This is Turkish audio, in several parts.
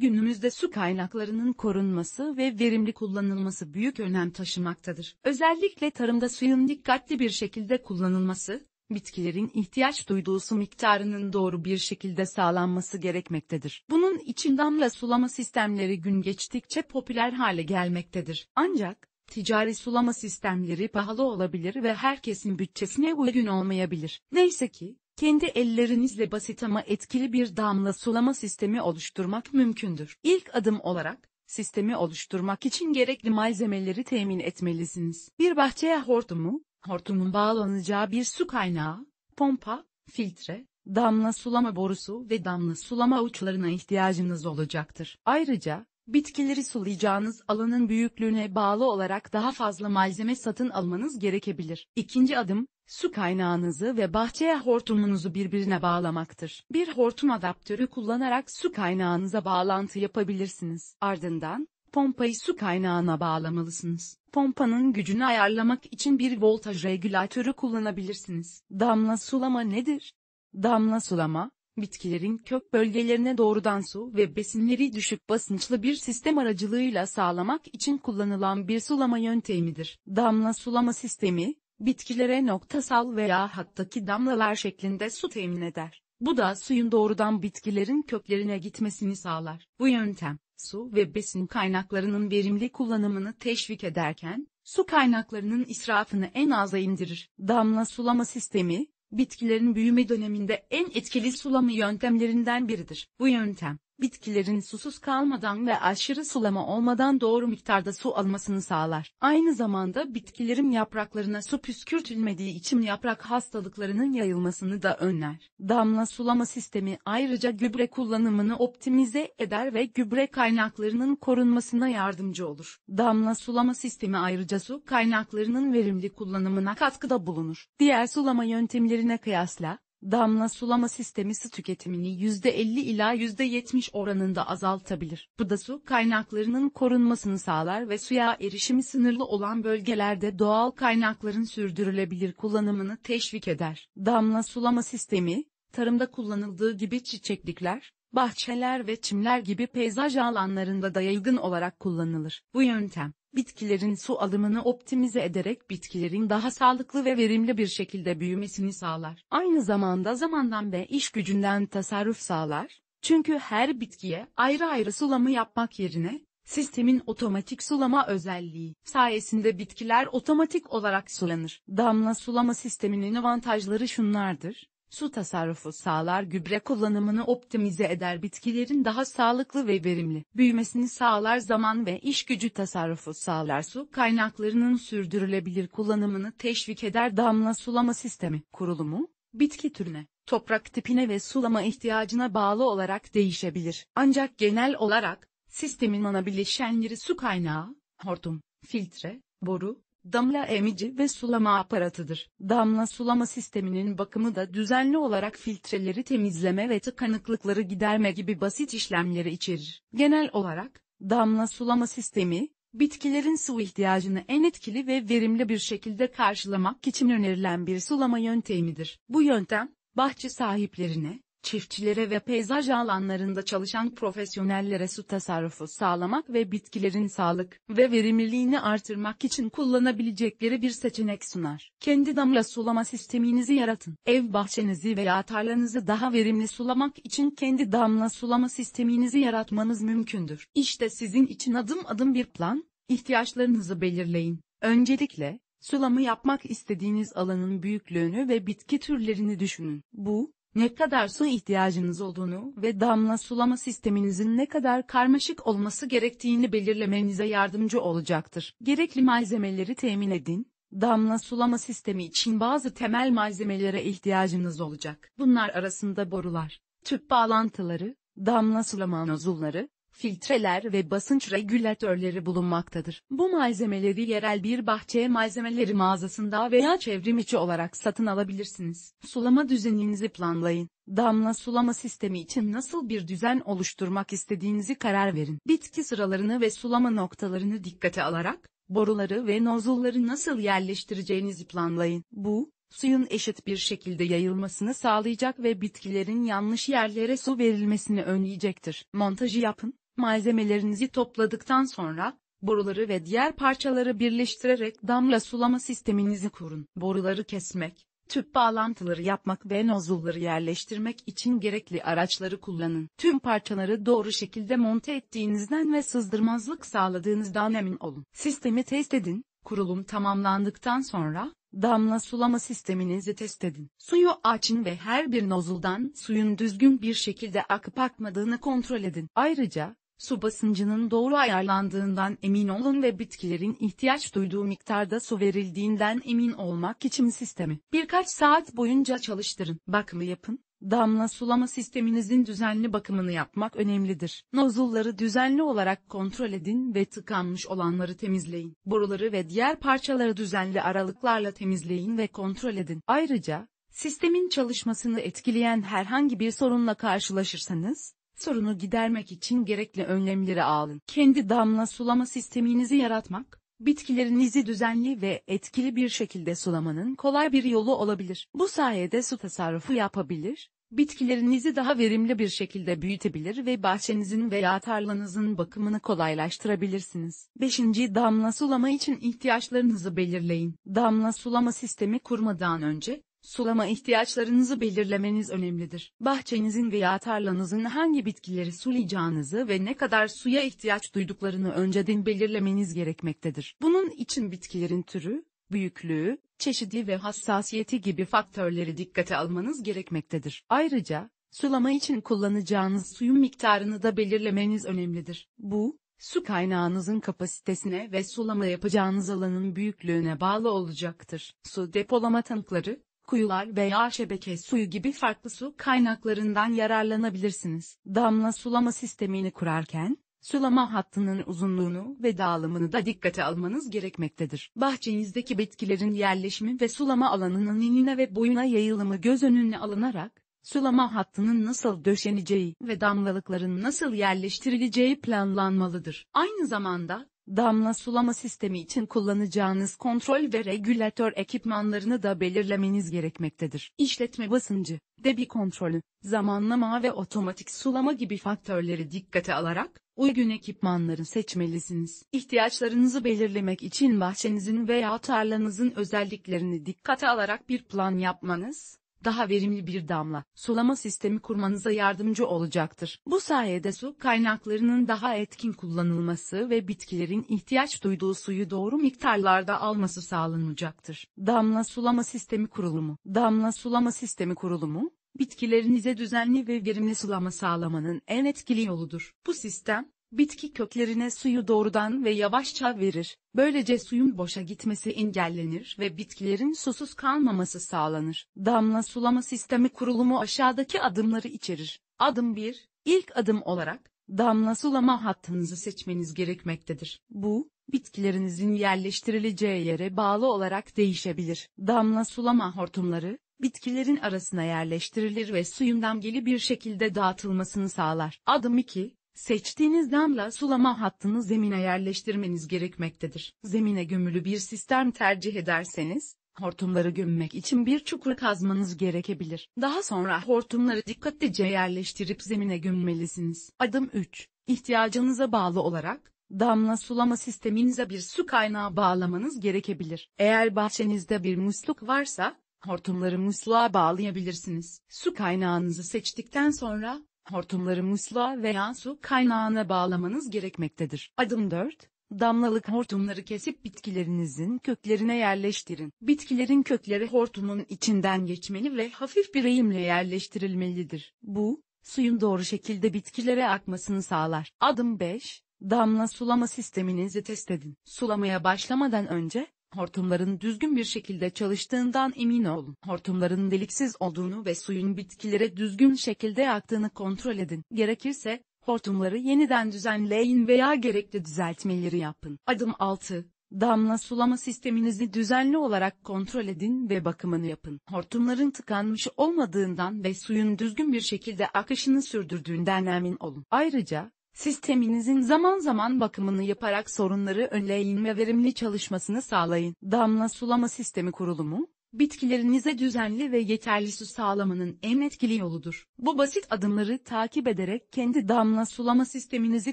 Günümüzde su kaynaklarının korunması ve verimli kullanılması büyük önem taşımaktadır. Özellikle tarımda suyun dikkatli bir şekilde kullanılması, bitkilerin ihtiyaç duyduğu su miktarının doğru bir şekilde sağlanması gerekmektedir. Bunun için damla sulama sistemleri gün geçtikçe popüler hale gelmektedir. Ancak, ticari sulama sistemleri pahalı olabilir ve herkesin bütçesine uygun olmayabilir. Neyse ki, kendi ellerinizle basit ama etkili bir damla sulama sistemi oluşturmak mümkündür. İlk adım olarak, sistemi oluşturmak için gerekli malzemeleri temin etmelisiniz. Bir bahçeye hortumu, hortumun bağlanacağı bir su kaynağı, pompa, filtre, damla sulama borusu ve damla sulama uçlarına ihtiyacınız olacaktır. Ayrıca, bitkileri sulayacağınız alanın büyüklüğüne bağlı olarak daha fazla malzeme satın almanız gerekebilir. İkinci adım, su kaynağınızı ve bahçeye hortumunuzu birbirine bağlamaktır. Bir hortum adaptörü kullanarak su kaynağınıza bağlantı yapabilirsiniz. Ardından, pompayı su kaynağına bağlamalısınız. Pompanın gücünü ayarlamak için bir voltaj regülatörü kullanabilirsiniz. Damla sulama nedir? Damla sulama, bitkilerin kök bölgelerine doğrudan su ve besinleri düşük basınçlı bir sistem aracılığıyla sağlamak için kullanılan bir sulama yöntemidir. Damla sulama sistemi, bitkilere noktasal veya hattaki damlalar şeklinde su temin eder. Bu da suyun doğrudan bitkilerin köklerine gitmesini sağlar. Bu yöntem, su ve besin kaynaklarının verimli kullanımını teşvik ederken, su kaynaklarının israfını en aza indirir. Damla sulama sistemi, bitkilerin büyüme döneminde en etkili sulama yöntemlerinden biridir. Bu yöntem, bitkilerin susuz kalmadan ve aşırı sulama olmadan doğru miktarda su almasını sağlar. Aynı zamanda bitkilerin yapraklarına su püskürtülmediği için yaprak hastalıklarının yayılmasını da önler. Damla sulama sistemi ayrıca gübre kullanımını optimize eder ve gübre kaynaklarının korunmasına yardımcı olur. Damla sulama sistemi ayrıca su kaynaklarının verimli kullanımına katkıda bulunur. Diğer sulama yöntemlerine kıyasla Damla sulama sistemi su tüketimini %50 ila %70 oranında azaltabilir. Bu da su kaynaklarının korunmasını sağlar ve suya erişimi sınırlı olan bölgelerde doğal kaynakların sürdürülebilir kullanımını teşvik eder. Damla sulama sistemi, tarımda kullanıldığı gibi çiçeklikler, bahçeler ve çimler gibi peyzaj alanlarında da yaygın olarak kullanılır. Bu yöntem, bitkilerin su alımını optimize ederek bitkilerin daha sağlıklı ve verimli bir şekilde büyümesini sağlar. Aynı zamanda zamandan ve iş gücünden tasarruf sağlar. Çünkü her bitkiye ayrı ayrı sulama yapmak yerine sistemin otomatik sulama özelliği sayesinde bitkiler otomatik olarak sulanır. Damla sulama sisteminin avantajları şunlardır su tasarrufu sağlar gübre kullanımını optimize eder bitkilerin daha sağlıklı ve verimli büyümesini sağlar zaman ve iş gücü tasarrufu sağlar su kaynaklarının sürdürülebilir kullanımını teşvik eder damla sulama sistemi kurulumu, bitki türüne, toprak tipine ve sulama ihtiyacına bağlı olarak değişebilir. Ancak genel olarak, sistemin ana bileşenleri su kaynağı, hortum, filtre, boru, damla emici ve sulama aparatıdır. Damla sulama sisteminin bakımı da düzenli olarak filtreleri temizleme ve tıkanıklıkları giderme gibi basit işlemleri içerir. Genel olarak, damla sulama sistemi, bitkilerin su ihtiyacını en etkili ve verimli bir şekilde karşılamak için önerilen bir sulama yöntemidir. Bu yöntem, bahçe sahiplerine, çiftçilere ve peyzaj alanlarında çalışan profesyonellere su tasarrufu sağlamak ve bitkilerin sağlık ve verimliliğini artırmak için kullanabilecekleri bir seçenek sunar. Kendi damla sulama sisteminizi yaratın. Ev bahçenizi veya tarlanızı daha verimli sulamak için kendi damla sulama sisteminizi yaratmanız mümkündür. İşte sizin için adım adım bir plan, ihtiyaçlarınızı belirleyin. Öncelikle, Sulama yapmak istediğiniz alanın büyüklüğünü ve bitki türlerini düşünün. Bu, ne kadar su ihtiyacınız olduğunu ve damla sulama sisteminizin ne kadar karmaşık olması gerektiğini belirlemenize yardımcı olacaktır. Gerekli malzemeleri temin edin. Damla sulama sistemi için bazı temel malzemelere ihtiyacınız olacak. Bunlar arasında borular, tüp bağlantıları, damla sulama nozulları, filtreler ve basınç regülatörleri bulunmaktadır. Bu malzemeleri yerel bir bahçe malzemeleri mağazasında veya çevrimiçi olarak satın alabilirsiniz. Sulama düzeninizi planlayın. Damla sulama sistemi için nasıl bir düzen oluşturmak istediğinizi karar verin. Bitki sıralarını ve sulama noktalarını dikkate alarak, boruları ve nozulları nasıl yerleştireceğinizi planlayın. Bu, suyun eşit bir şekilde yayılmasını sağlayacak ve bitkilerin yanlış yerlere su verilmesini önleyecektir. Montajı yapın, Malzemelerinizi topladıktan sonra, boruları ve diğer parçaları birleştirerek damla sulama sisteminizi kurun. Boruları kesmek, tüp bağlantıları yapmak ve nozulları yerleştirmek için gerekli araçları kullanın. Tüm parçaları doğru şekilde monte ettiğinizden ve sızdırmazlık sağladığınızdan emin olun. Sistemi test edin. Kurulum tamamlandıktan sonra, damla sulama sisteminizi test edin. Suyu açın ve her bir nozuldan suyun düzgün bir şekilde akıp akmadığını kontrol edin. Ayrıca, Su basıncının doğru ayarlandığından emin olun ve bitkilerin ihtiyaç duyduğu miktarda su verildiğinden emin olmak için sistemi birkaç saat boyunca çalıştırın. Bakımı yapın. Damla sulama sisteminizin düzenli bakımını yapmak önemlidir. Nozulları düzenli olarak kontrol edin ve tıkanmış olanları temizleyin. Boruları ve diğer parçaları düzenli aralıklarla temizleyin ve kontrol edin. Ayrıca, sistemin çalışmasını etkileyen herhangi bir sorunla karşılaşırsanız, Sorunu gidermek için gerekli önlemleri alın. Kendi damla sulama sisteminizi yaratmak, bitkilerinizi düzenli ve etkili bir şekilde sulamanın kolay bir yolu olabilir. Bu sayede su tasarrufu yapabilir, bitkilerinizi daha verimli bir şekilde büyütebilir ve bahçenizin veya tarlanızın bakımını kolaylaştırabilirsiniz. 5. Damla sulama için ihtiyaçlarınızı belirleyin. Damla sulama sistemi kurmadan önce, Sulama ihtiyaçlarınızı belirlemeniz önemlidir. Bahçenizin veya tarlanızın hangi bitkileri sulayacağınızı ve ne kadar suya ihtiyaç duyduklarını önceden belirlemeniz gerekmektedir. Bunun için bitkilerin türü, büyüklüğü, çeşidi ve hassasiyeti gibi faktörleri dikkate almanız gerekmektedir. Ayrıca, sulama için kullanacağınız suyun miktarını da belirlemeniz önemlidir. Bu, su kaynağınızın kapasitesine ve sulama yapacağınız alanın büyüklüğüne bağlı olacaktır. Su depolama tanıkları kuyular veya şebeke suyu gibi farklı su kaynaklarından yararlanabilirsiniz. Damla sulama sistemini kurarken, sulama hattının uzunluğunu ve dağılımını da dikkate almanız gerekmektedir. Bahçenizdeki bitkilerin yerleşimi ve sulama alanının enine ve boyuna yayılımı göz önüne alınarak, sulama hattının nasıl döşeneceği ve damlalıkların nasıl yerleştirileceği planlanmalıdır. Aynı zamanda, damla sulama sistemi için kullanacağınız kontrol ve regülatör ekipmanlarını da belirlemeniz gerekmektedir. İşletme basıncı, debi kontrolü, zamanlama ve otomatik sulama gibi faktörleri dikkate alarak, uygun ekipmanları seçmelisiniz. İhtiyaçlarınızı belirlemek için bahçenizin veya tarlanızın özelliklerini dikkate alarak bir plan yapmanız, daha verimli bir damla sulama sistemi kurmanıza yardımcı olacaktır. Bu sayede su kaynaklarının daha etkin kullanılması ve bitkilerin ihtiyaç duyduğu suyu doğru miktarlarda alması sağlanacaktır. Damla sulama sistemi kurulumu Damla sulama sistemi kurulumu bitkilerinize düzenli ve verimli sulama sağlamanın en etkili yoludur. Bu sistem, Bitki köklerine suyu doğrudan ve yavaşça verir. Böylece suyun boşa gitmesi engellenir ve bitkilerin susuz kalmaması sağlanır. Damla sulama sistemi kurulumu aşağıdaki adımları içerir. Adım 1, İlk adım olarak damla sulama hattınızı seçmeniz gerekmektedir. Bu, bitkilerinizin yerleştirileceği yere bağlı olarak değişebilir. Damla sulama hortumları, bitkilerin arasına yerleştirilir ve suyun damgeli bir şekilde dağıtılmasını sağlar. Adım 2, Seçtiğiniz damla sulama hattını zemine yerleştirmeniz gerekmektedir. Zemine gömülü bir sistem tercih ederseniz, hortumları gömmek için bir çukur kazmanız gerekebilir. Daha sonra hortumları dikkatlice yerleştirip zemine gömmelisiniz. Adım 3. İhtiyacınıza bağlı olarak, damla sulama sisteminize bir su kaynağı bağlamanız gerekebilir. Eğer bahçenizde bir musluk varsa, hortumları musluğa bağlayabilirsiniz. Su kaynağınızı seçtikten sonra, Hortumları musluğa veya su kaynağına bağlamanız gerekmektedir. Adım 4. Damlalık hortumları kesip bitkilerinizin köklerine yerleştirin. Bitkilerin kökleri hortumun içinden geçmeli ve hafif bir eğimle yerleştirilmelidir. Bu, suyun doğru şekilde bitkilere akmasını sağlar. Adım 5. Damla sulama sisteminizi test edin. Sulamaya başlamadan önce, Hortumların düzgün bir şekilde çalıştığından emin olun. Hortumların deliksiz olduğunu ve suyun bitkilere düzgün şekilde aktığını kontrol edin. Gerekirse, hortumları yeniden düzenleyin veya gerekli düzeltmeleri yapın. Adım 6. Damla sulama sisteminizi düzenli olarak kontrol edin ve bakımını yapın. Hortumların tıkanmış olmadığından ve suyun düzgün bir şekilde akışını sürdürdüğünden emin olun. Ayrıca, Sisteminizin zaman zaman bakımını yaparak sorunları önleyin ve verimli çalışmasını sağlayın. Damla sulama sistemi kurulumu, bitkilerinize düzenli ve yeterli su sağlamanın en etkili yoludur. Bu basit adımları takip ederek kendi damla sulama sisteminizi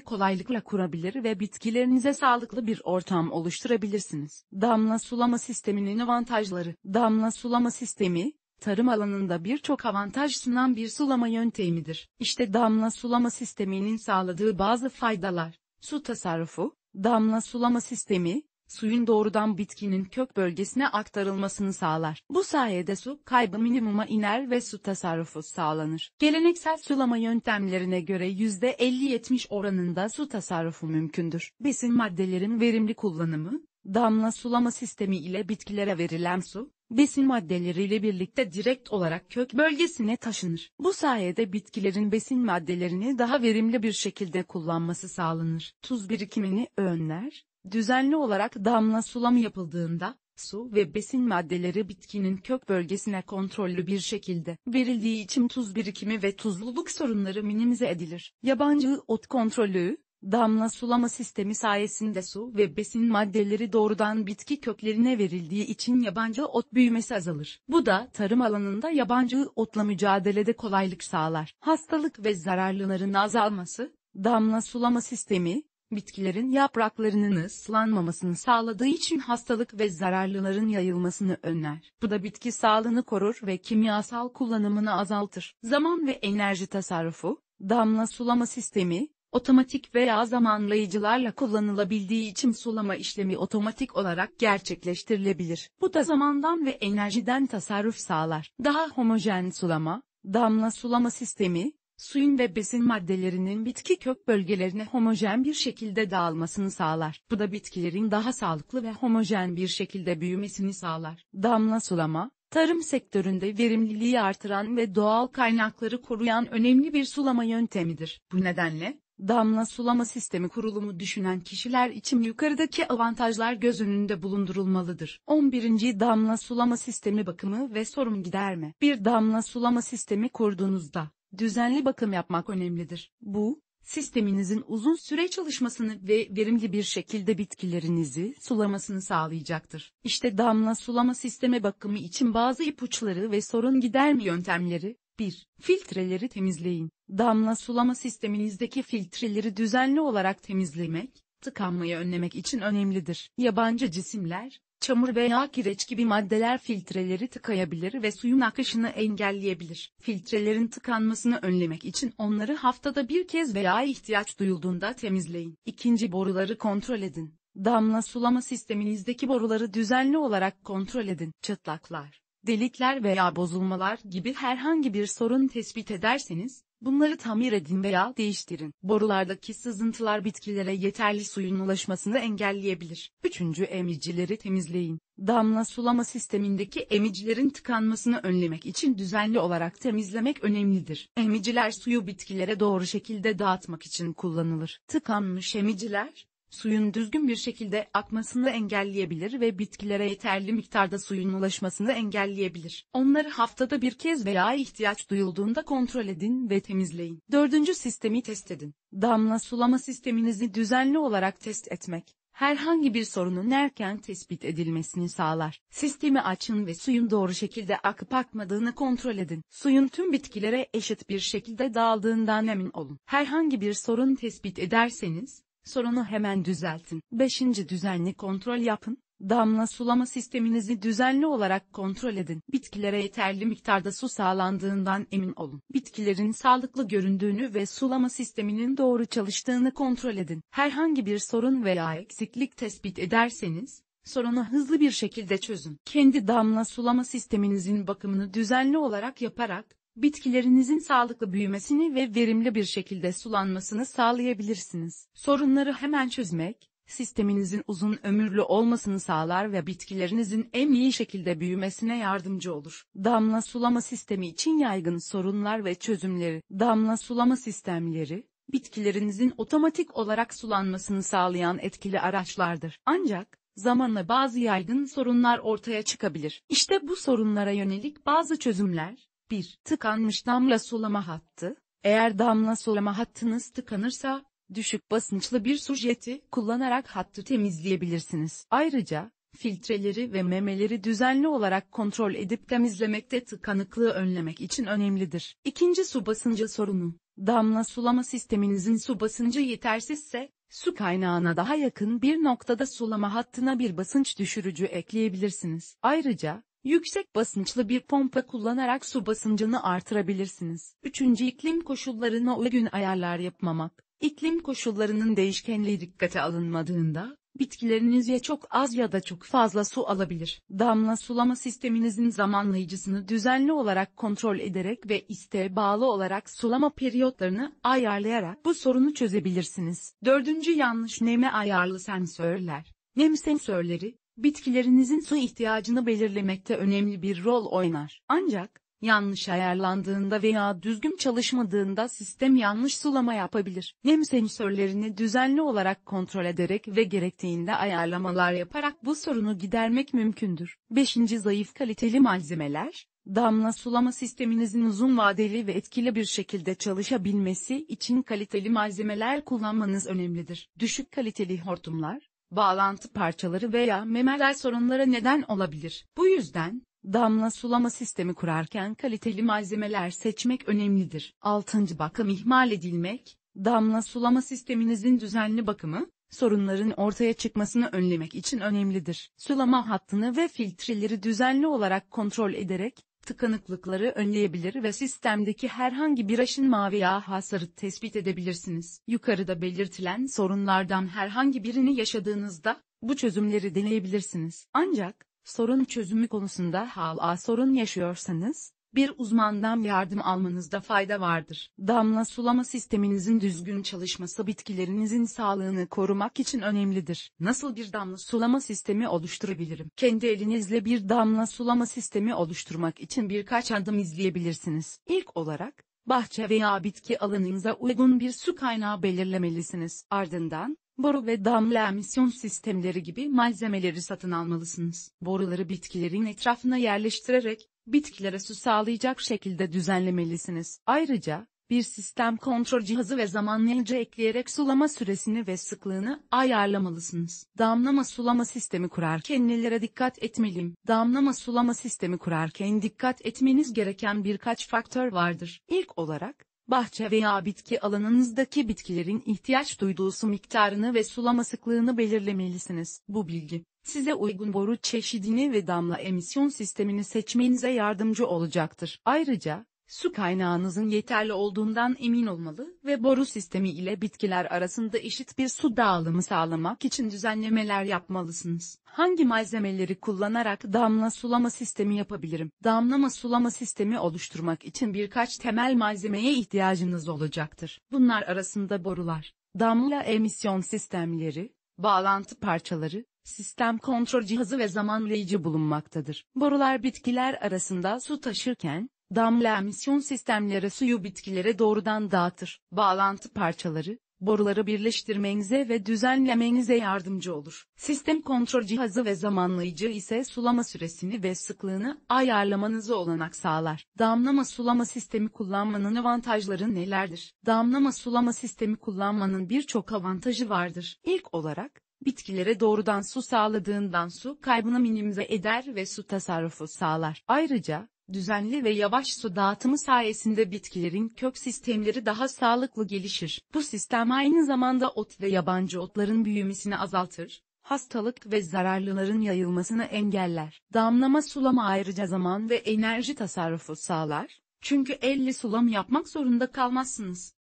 kolaylıkla kurabilir ve bitkilerinize sağlıklı bir ortam oluşturabilirsiniz. Damla sulama sisteminin avantajları Damla sulama sistemi, tarım alanında birçok avantaj sunan bir sulama yöntemidir. İşte damla sulama sisteminin sağladığı bazı faydalar. Su tasarrufu, damla sulama sistemi, suyun doğrudan bitkinin kök bölgesine aktarılmasını sağlar. Bu sayede su kaybı minimuma iner ve su tasarrufu sağlanır. Geleneksel sulama yöntemlerine göre %50-70 oranında su tasarrufu mümkündür. Besin maddelerin verimli kullanımı, damla sulama sistemi ile bitkilere verilen su, besin maddeleriyle birlikte direkt olarak kök bölgesine taşınır. Bu sayede bitkilerin besin maddelerini daha verimli bir şekilde kullanması sağlanır. Tuz birikimini önler, düzenli olarak damla sulama yapıldığında, su ve besin maddeleri bitkinin kök bölgesine kontrollü bir şekilde verildiği için tuz birikimi ve tuzluluk sorunları minimize edilir. Yabancı ot kontrolü, damla sulama sistemi sayesinde su ve besin maddeleri doğrudan bitki köklerine verildiği için yabancı ot büyümesi azalır. Bu da tarım alanında yabancı otla mücadelede kolaylık sağlar. Hastalık ve zararlıların azalması, damla sulama sistemi, bitkilerin yapraklarının ıslanmamasını sağladığı için hastalık ve zararlıların yayılmasını önler. Bu da bitki sağlığını korur ve kimyasal kullanımını azaltır. Zaman ve enerji tasarrufu, damla sulama sistemi, otomatik veya zamanlayıcılarla kullanılabildiği için sulama işlemi otomatik olarak gerçekleştirilebilir. Bu da zamandan ve enerjiden tasarruf sağlar. Daha homojen sulama, damla sulama sistemi, suyun ve besin maddelerinin bitki kök bölgelerine homojen bir şekilde dağılmasını sağlar. Bu da bitkilerin daha sağlıklı ve homojen bir şekilde büyümesini sağlar. Damla sulama, tarım sektöründe verimliliği artıran ve doğal kaynakları koruyan önemli bir sulama yöntemidir. Bu nedenle, Damla sulama sistemi kurulumu düşünen kişiler için yukarıdaki avantajlar göz önünde bulundurulmalıdır. 11. Damla sulama sistemi bakımı ve sorun giderme. Bir damla sulama sistemi kurduğunuzda düzenli bakım yapmak önemlidir. Bu, sisteminizin uzun süre çalışmasını ve verimli bir şekilde bitkilerinizi sulamasını sağlayacaktır. İşte damla sulama sisteme bakımı için bazı ipuçları ve sorun giderme yöntemleri, 1. Filtreleri temizleyin. Damla sulama sisteminizdeki filtreleri düzenli olarak temizlemek, tıkanmayı önlemek için önemlidir. Yabancı cisimler, çamur veya kireç gibi maddeler filtreleri tıkayabilir ve suyun akışını engelleyebilir. Filtrelerin tıkanmasını önlemek için onları haftada bir kez veya ihtiyaç duyulduğunda temizleyin. İkinci boruları kontrol edin. Damla sulama sisteminizdeki boruları düzenli olarak kontrol edin. Çatlaklar delikler veya bozulmalar gibi herhangi bir sorun tespit ederseniz, bunları tamir edin veya değiştirin. Borulardaki sızıntılar bitkilere yeterli suyun ulaşmasını engelleyebilir. 3. Emicileri temizleyin. Damla sulama sistemindeki emicilerin tıkanmasını önlemek için düzenli olarak temizlemek önemlidir. Emiciler suyu bitkilere doğru şekilde dağıtmak için kullanılır. Tıkanmış emiciler, suyun düzgün bir şekilde akmasını engelleyebilir ve bitkilere yeterli miktarda suyun ulaşmasını engelleyebilir. Onları haftada bir kez veya ihtiyaç duyulduğunda kontrol edin ve temizleyin. Dördüncü sistemi test edin. Damla sulama sisteminizi düzenli olarak test etmek herhangi bir sorunun erken tespit edilmesini sağlar. Sistemi açın ve suyun doğru şekilde akıp akmadığını kontrol edin. Suyun tüm bitkilere eşit bir şekilde dağıldığından emin olun. Herhangi bir sorun tespit ederseniz, Sorunu hemen düzeltin. 5. Düzenli kontrol yapın. Damla sulama sisteminizi düzenli olarak kontrol edin. Bitkilere yeterli miktarda su sağlandığından emin olun. Bitkilerin sağlıklı göründüğünü ve sulama sisteminin doğru çalıştığını kontrol edin. Herhangi bir sorun veya eksiklik tespit ederseniz, sorunu hızlı bir şekilde çözün. Kendi damla sulama sisteminizin bakımını düzenli olarak yaparak, bitkilerinizin sağlıklı büyümesini ve verimli bir şekilde sulanmasını sağlayabilirsiniz. Sorunları hemen çözmek, sisteminizin uzun ömürlü olmasını sağlar ve bitkilerinizin en iyi şekilde büyümesine yardımcı olur. Damla sulama sistemi için yaygın sorunlar ve çözümleri. Damla sulama sistemleri, bitkilerinizin otomatik olarak sulanmasını sağlayan etkili araçlardır. Ancak, zamanla bazı yaygın sorunlar ortaya çıkabilir. İşte bu sorunlara yönelik bazı çözümler, 1. Tıkanmış damla sulama hattı. Eğer damla sulama hattınız tıkanırsa, düşük basınçlı bir su jeti kullanarak hattı temizleyebilirsiniz. Ayrıca, filtreleri ve memeleri düzenli olarak kontrol edip temizlemekte tıkanıklığı önlemek için önemlidir. İkinci su basıncı sorunu. Damla sulama sisteminizin su basıncı yetersizse, su kaynağına daha yakın bir noktada sulama hattına bir basınç düşürücü ekleyebilirsiniz. Ayrıca, Yüksek basınçlı bir pompa kullanarak su basıncını artırabilirsiniz. 3. iklim koşullarına uygun ayarlar yapmamak. İklim koşullarının değişkenliği dikkate alınmadığında, bitkileriniz ya çok az ya da çok fazla su alabilir. Damla sulama sisteminizin zamanlayıcısını düzenli olarak kontrol ederek ve isteğe bağlı olarak sulama periyotlarını ayarlayarak bu sorunu çözebilirsiniz. Dördüncü yanlış neme ayarlı sensörler. Nem sensörleri, bitkilerinizin su ihtiyacını belirlemekte önemli bir rol oynar. Ancak, yanlış ayarlandığında veya düzgün çalışmadığında sistem yanlış sulama yapabilir. Nem sensörlerini düzenli olarak kontrol ederek ve gerektiğinde ayarlamalar yaparak bu sorunu gidermek mümkündür. 5. Zayıf kaliteli malzemeler Damla sulama sisteminizin uzun vadeli ve etkili bir şekilde çalışabilmesi için kaliteli malzemeler kullanmanız önemlidir. Düşük kaliteli hortumlar, bağlantı parçaları veya memeler sorunlara neden olabilir. Bu yüzden, damla sulama sistemi kurarken kaliteli malzemeler seçmek önemlidir. 6. Bakım ihmal edilmek, damla sulama sisteminizin düzenli bakımı, sorunların ortaya çıkmasını önlemek için önemlidir. Sulama hattını ve filtreleri düzenli olarak kontrol ederek, tıkanıklıkları önleyebilir ve sistemdeki herhangi bir aşınma veya hasarı tespit edebilirsiniz. Yukarıda belirtilen sorunlardan herhangi birini yaşadığınızda, bu çözümleri deneyebilirsiniz. Ancak, sorun çözümü konusunda hala sorun yaşıyorsanız, bir uzmandan yardım almanızda fayda vardır. Damla sulama sisteminizin düzgün çalışması bitkilerinizin sağlığını korumak için önemlidir. Nasıl bir damla sulama sistemi oluşturabilirim? Kendi elinizle bir damla sulama sistemi oluşturmak için birkaç adım izleyebilirsiniz. İlk olarak, bahçe veya bitki alanınıza uygun bir su kaynağı belirlemelisiniz. Ardından, boru ve damla emisyon sistemleri gibi malzemeleri satın almalısınız. Boruları bitkilerin etrafına yerleştirerek, bitkilere su sağlayacak şekilde düzenlemelisiniz. Ayrıca, bir sistem kontrol cihazı ve zamanlayıcı ekleyerek sulama süresini ve sıklığını ayarlamalısınız. Damlama sulama sistemi kurarken nelere dikkat etmeliyim? Damlama sulama sistemi kurarken dikkat etmeniz gereken birkaç faktör vardır. İlk olarak, bahçe veya bitki alanınızdaki bitkilerin ihtiyaç duyduğu su miktarını ve sulama sıklığını belirlemelisiniz. Bu bilgi, size uygun boru çeşidini ve damla emisyon sistemini seçmenize yardımcı olacaktır. Ayrıca, su kaynağınızın yeterli olduğundan emin olmalı ve boru sistemi ile bitkiler arasında eşit bir su dağılımı sağlamak için düzenlemeler yapmalısınız. Hangi malzemeleri kullanarak damla sulama sistemi yapabilirim? Damlama sulama sistemi oluşturmak için birkaç temel malzemeye ihtiyacınız olacaktır. Bunlar arasında borular, damla emisyon sistemleri, bağlantı parçaları, sistem kontrol cihazı ve zamanlayıcı bulunmaktadır. Borular bitkiler arasında su taşırken, damla emisyon sistemleri suyu bitkilere doğrudan dağıtır. Bağlantı parçaları, boruları birleştirmenize ve düzenlemenize yardımcı olur. Sistem kontrol cihazı ve zamanlayıcı ise sulama süresini ve sıklığını ayarlamanızı olanak sağlar. Damlama sulama sistemi kullanmanın avantajları nelerdir? Damlama sulama sistemi kullanmanın birçok avantajı vardır. İlk olarak, bitkilere doğrudan su sağladığından su kaybını minimize eder ve su tasarrufu sağlar. Ayrıca, düzenli ve yavaş su dağıtımı sayesinde bitkilerin kök sistemleri daha sağlıklı gelişir. Bu sistem aynı zamanda ot ve yabancı otların büyümesini azaltır, hastalık ve zararlıların yayılmasını engeller. Damlama sulama ayrıca zaman ve enerji tasarrufu sağlar, çünkü elle sulam yapmak zorunda kalmazsınız.